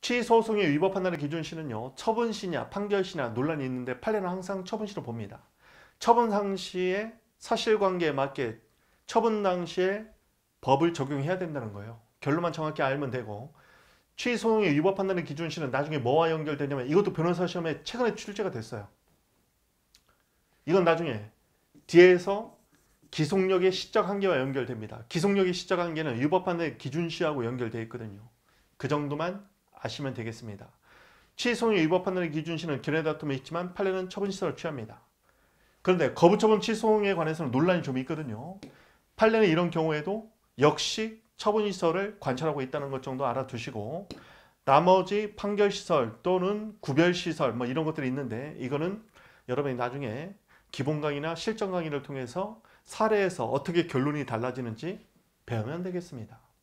취소송의 위법 판단의 기준시는요. 처분시냐 판결시냐 논란이 있는데 판례는 항상 처분시로 봅니다. 처분 당시에 사실관계에 맞게 처분 당시에 법을 적용해야 된다는 거예요. 결론만 정확히 알면 되고 취소송의 위법 판단의 기준시는 나중에 뭐와 연결되냐면 이것도 변호사 시험에 최근에 출제가 됐어요. 이건 나중에 뒤에서 기속력의 시적 한계와 연결됩니다. 기속력의 시적 한계는 위법한의 기준시하고 연결되어 있거든요. 그 정도만 아시면 되겠습니다. 취소의 위법한의 기준시는 견해다툼이 있지만 판례는 처분시설을 취합니다. 그런데 거부처분 취소에 관해서는 논란이 좀 있거든요. 판례는 이런 경우에도 역시 처분시설을 관찰하고 있다는 것 정도 알아두시고 나머지 판결시설 또는 구별시설 뭐 이런 것들이 있는데 이거는 여러분이 나중에 기본 강의나 실전 강의를 통해서 사례에서 어떻게 결론이 달라지는지 배우면 되겠습니다.